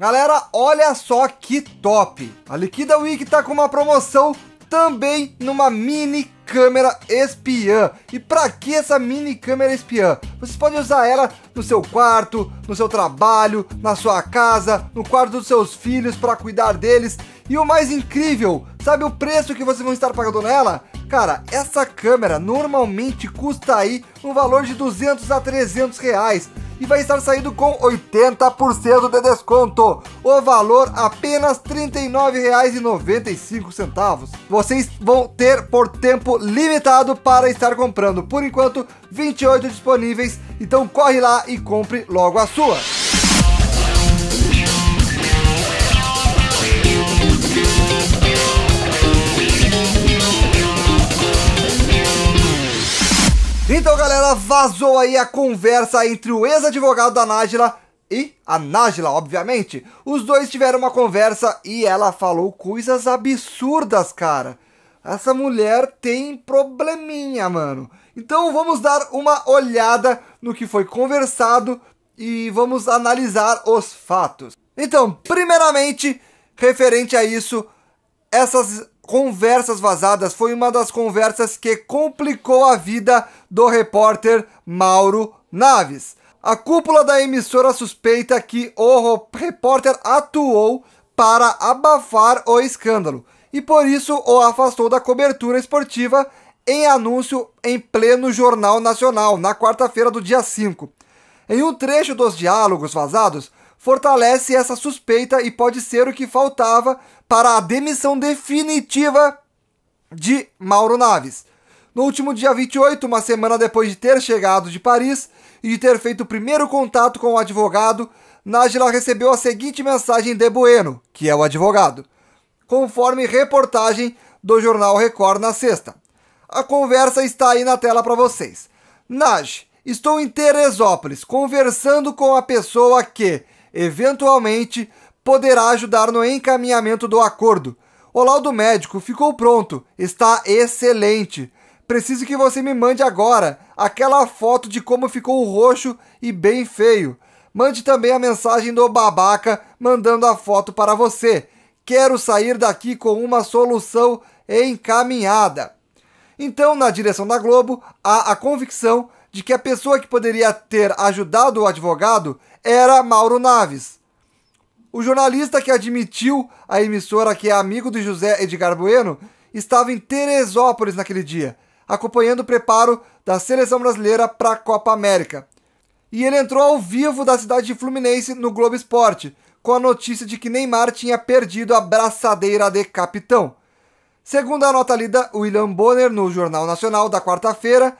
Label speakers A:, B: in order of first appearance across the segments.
A: Galera, olha só que top! A Liquida Week está com uma promoção também numa mini câmera espiã. E para que essa mini câmera espiã? Você pode usar ela no seu quarto, no seu trabalho, na sua casa, no quarto dos seus filhos para cuidar deles. E o mais incrível, sabe o preço que vocês vão estar pagando nela? Cara, essa câmera normalmente custa aí um valor de 200 a 300 reais e vai estar saindo com 80% de desconto. O valor apenas R$ 39,95. Vocês vão ter por tempo limitado para estar comprando. Por enquanto, 28 disponíveis, então corre lá e compre logo a sua. Então, galera, vazou aí a conversa entre o ex-advogado da Nájila e a Nájila, obviamente. Os dois tiveram uma conversa e ela falou coisas absurdas, cara. Essa mulher tem probleminha, mano. Então vamos dar uma olhada no que foi conversado e vamos analisar os fatos. Então, primeiramente, referente a isso, essas conversas vazadas foi uma das conversas que complicou a vida do repórter Mauro Naves. A cúpula da emissora suspeita que o repórter atuou para abafar o escândalo e por isso o afastou da cobertura esportiva em anúncio em pleno Jornal Nacional, na quarta-feira do dia 5. Em um trecho dos diálogos vazados, fortalece essa suspeita e pode ser o que faltava para a demissão definitiva de Mauro Naves. No último dia 28, uma semana depois de ter chegado de Paris e de ter feito o primeiro contato com o advogado, Nájila recebeu a seguinte mensagem de Bueno, que é o advogado, conforme reportagem do jornal Record na sexta. A conversa está aí na tela para vocês. Naj, estou em Teresópolis conversando com a pessoa que eventualmente, poderá ajudar no encaminhamento do acordo. O laudo médico ficou pronto, está excelente. Preciso que você me mande agora aquela foto de como ficou roxo e bem feio. Mande também a mensagem do babaca mandando a foto para você. Quero sair daqui com uma solução encaminhada. Então, na direção da Globo, há a convicção de que a pessoa que poderia ter ajudado o advogado era Mauro Naves. O jornalista que admitiu à emissora que é amigo de José Edgar Bueno estava em Teresópolis naquele dia, acompanhando o preparo da seleção brasileira para a Copa América. E ele entrou ao vivo da cidade de Fluminense no Globo Esporte, com a notícia de que Neymar tinha perdido a braçadeira de capitão. Segundo a nota lida William Bonner no Jornal Nacional da quarta-feira,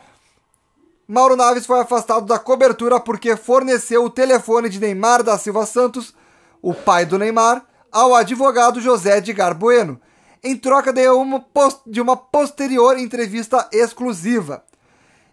A: Mauro Naves foi afastado da cobertura porque forneceu o telefone de Neymar da Silva Santos, o pai do Neymar, ao advogado José Edgar Bueno, em troca de uma, de uma posterior entrevista exclusiva.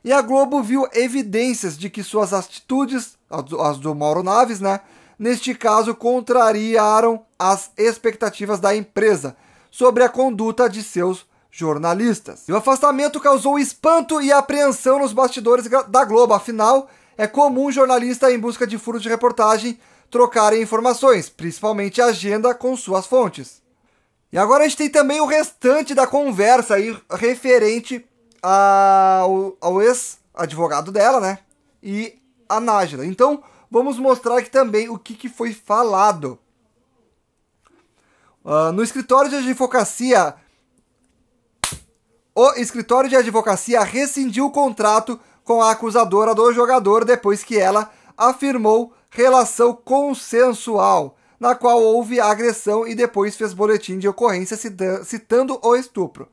A: E a Globo viu evidências de que suas atitudes, as do Mauro Naves, né, neste caso contrariaram as expectativas da empresa sobre a conduta de seus jornalistas. E o afastamento causou espanto e apreensão nos bastidores da Globo. Afinal, é comum um jornalista em busca de furos de reportagem trocarem informações, principalmente agenda com suas fontes. E agora a gente tem também o restante da conversa aí referente ao, ao ex-advogado dela, né? E a Nájila. Então, vamos mostrar aqui também o que, que foi falado. Uh, no escritório de advocacia o escritório de advocacia rescindiu o contrato com a acusadora do jogador depois que ela afirmou relação consensual, na qual houve agressão e depois fez boletim de ocorrência citando o estupro.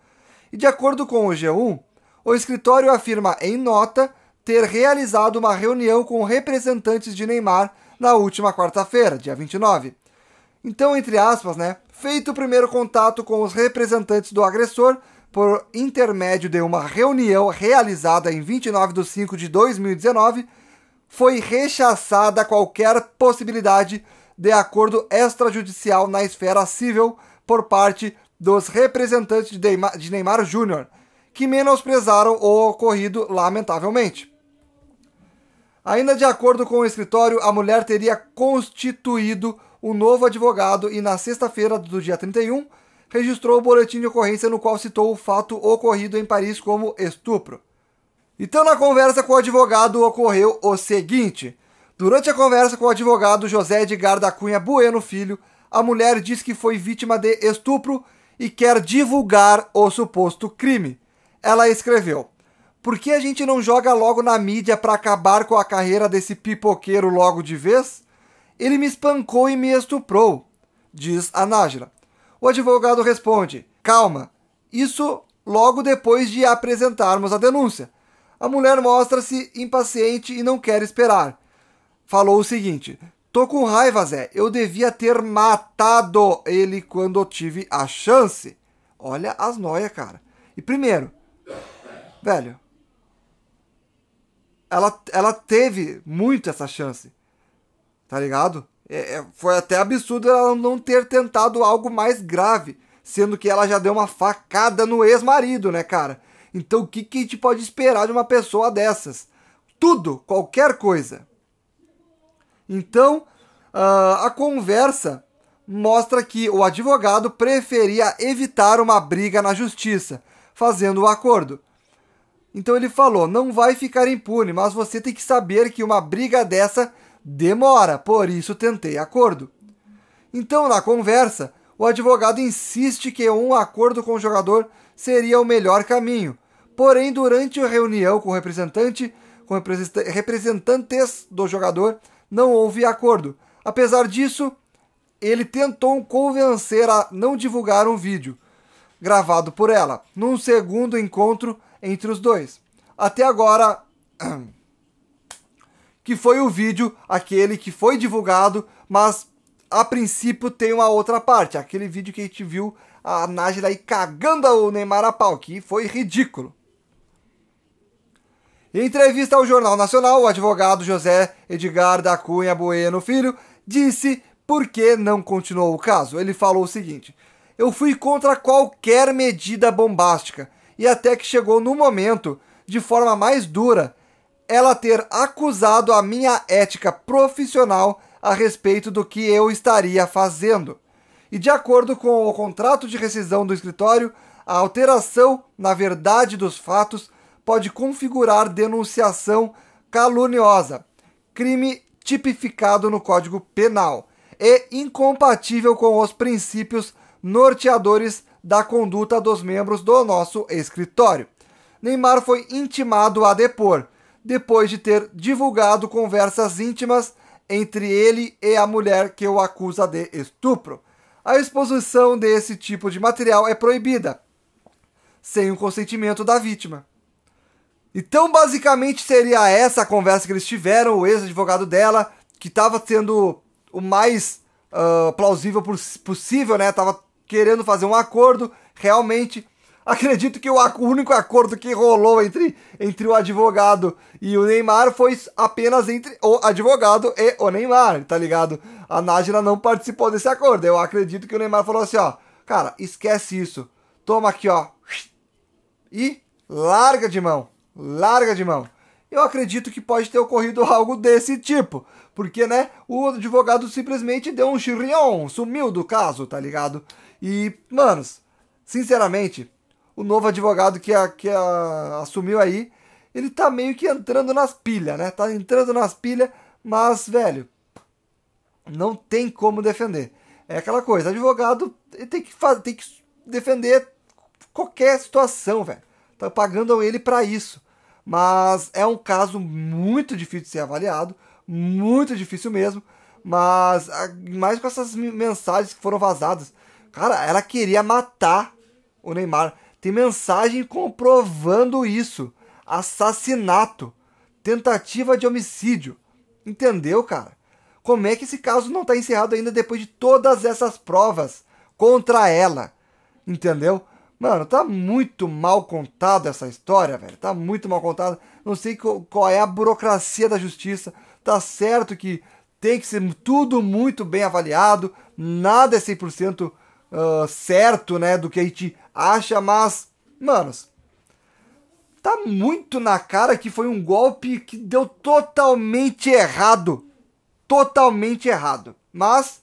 A: E de acordo com o G1, o escritório afirma em nota ter realizado uma reunião com representantes de Neymar na última quarta-feira, dia 29. Então, entre aspas, né, feito o primeiro contato com os representantes do agressor, por intermédio de uma reunião realizada em 29 de 5 de 2019, foi rechaçada qualquer possibilidade de acordo extrajudicial na esfera civil por parte dos representantes de Neymar Júnior, que menosprezaram o ocorrido lamentavelmente. Ainda de acordo com o escritório, a mulher teria constituído um novo advogado e na sexta-feira do dia 31 registrou o boletim de ocorrência no qual citou o fato ocorrido em Paris como estupro. Então, na conversa com o advogado, ocorreu o seguinte. Durante a conversa com o advogado José Edgar da Cunha Bueno Filho, a mulher diz que foi vítima de estupro e quer divulgar o suposto crime. Ela escreveu: Por que a gente não joga logo na mídia para acabar com a carreira desse pipoqueiro logo de vez? Ele me espancou e me estuprou, diz a Nájila. O advogado responde: Calma, isso logo depois de apresentarmos a denúncia. A mulher mostra-se impaciente e não quer esperar. Falou o seguinte: Tô com raiva, Zé. Eu devia ter matado ele quando tive a chance. Olha as noias, cara. E primeiro, velho, ela, ela teve muito essa chance. Tá ligado? É, é, foi até absurdo ela não ter tentado algo mais grave, sendo que ela já deu uma facada no ex-marido, né, cara? Então o que, que a gente pode esperar de uma pessoa dessas? Tudo, qualquer coisa. Então, uh, a conversa mostra que o advogado preferia evitar uma briga na justiça, fazendo o acordo. Então ele falou: não vai ficar impune, mas você tem que saber que uma briga dessa demora, por isso tentei acordo. Então, na conversa, o advogado insiste que um acordo com o jogador seria o melhor caminho. Porém, durante a reunião com o representante, com representantes do jogador, não houve acordo. Apesar disso, ele tentou convencer a não divulgar um vídeo gravado por ela num segundo encontro entre os dois. Até agora, que foi o vídeo, aquele que foi divulgado, mas a princípio tem uma outra parte, aquele vídeo que a gente viu a Nájila aí cagando o Neymar a pau, que foi ridículo. Em entrevista ao Jornal Nacional, o advogado José Edgar da Cunha Bueno Filho disse por que não continuou o caso. Ele falou o seguinte: Eu fui contra qualquer medida bombástica e até que chegou no momento, de forma mais dura, ela ter acusado a minha ética profissional a respeito do que eu estaria fazendo. E de acordo com o contrato de rescisão do escritório, a alteração na verdade dos fatos pode configurar denunciação caluniosa, crime tipificado no Código Penal e incompatível com os princípios norteadores da conduta dos membros do nosso escritório. Neymar foi intimado a depor depois de ter divulgado conversas íntimas entre ele e a mulher que o acusa de estupro. A exposição desse tipo de material é proibida, sem o consentimento da vítima. Então, basicamente, seria essa a conversa que eles tiveram, o ex-advogado dela, que estava sendo o mais uh, plausível possível, né? Tava querendo fazer um acordo, realmente Acredito que o, único acordo que rolou entre, entre o advogado e o Neymar foi apenas entre o advogado e o Neymar, tá ligado? A Nájila não participou desse acordo. Eu acredito que o Neymar falou assim, ó. Cara, esquece isso. Toma aqui, ó. E larga de mão. Larga de mão. Eu acredito que pode ter ocorrido algo desse tipo. Porque, né, o advogado simplesmente deu um chirrion, sumiu do caso, tá ligado? E, manos, sinceramente, o novo advogado que, a, que a, assumiu aí, ele tá meio que entrando nas pilhas, né? Tá entrando nas pilhas, mas, velho, não tem como defender. É aquela coisa, advogado tem que, fazer, tem que defender qualquer situação, velho. Tá pagando ele para isso. Mas é um caso muito difícil de ser avaliado, muito difícil mesmo. Mas mais com essas mensagens que foram vazadas. Cara, ela queria matar o Neymar tem mensagem comprovando isso. Assassinato. Tentativa de homicídio. Entendeu, cara? Como é que esse caso não está encerrado ainda depois de todas essas provas contra ela? Entendeu? Mano, tá muito mal contada essa história, velho. Tá muito mal contada. Não sei qual é a burocracia da justiça. Tá certo que tem que ser tudo muito bem avaliado. Nada é 100% uh, ah, certo, né? Do que a gente acha, mas, manos, tá muito na cara que foi um golpe que deu totalmente errado. Totalmente errado. Mas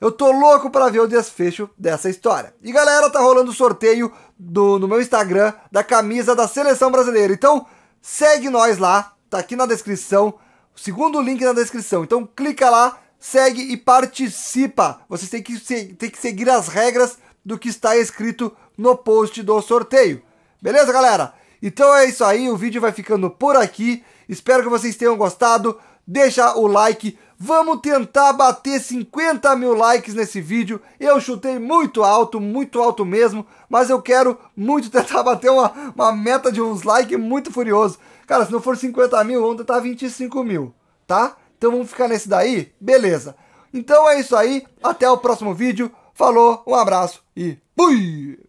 A: eu tô louco para ver o desfecho dessa história. E galera, tá rolando o sorteio do, no meu Instagram da camisa da seleção brasileira. Então, segue nós lá, tá aqui na descrição, o segundo link na descrição. Então, clica lá, segue e participa. Vocês têm que, têm que seguir as regras do que está escrito no post do sorteio. Beleza, galera? Então é isso aí, o vídeo vai ficando por aqui. Espero que vocês tenham gostado. Deixa o like. Vamos tentar bater 50 mil likes nesse vídeo. Eu chutei muito alto, muito alto mesmo. Mas eu quero muito tentar bater uma, uma meta de uns likes muito furioso. Cara, se não for 50 mil, vamos tentar 25 mil, tá? Então vamos ficar nesse daí? Beleza. Então é isso aí. Até o próximo vídeo. Falou, um abraço e fui!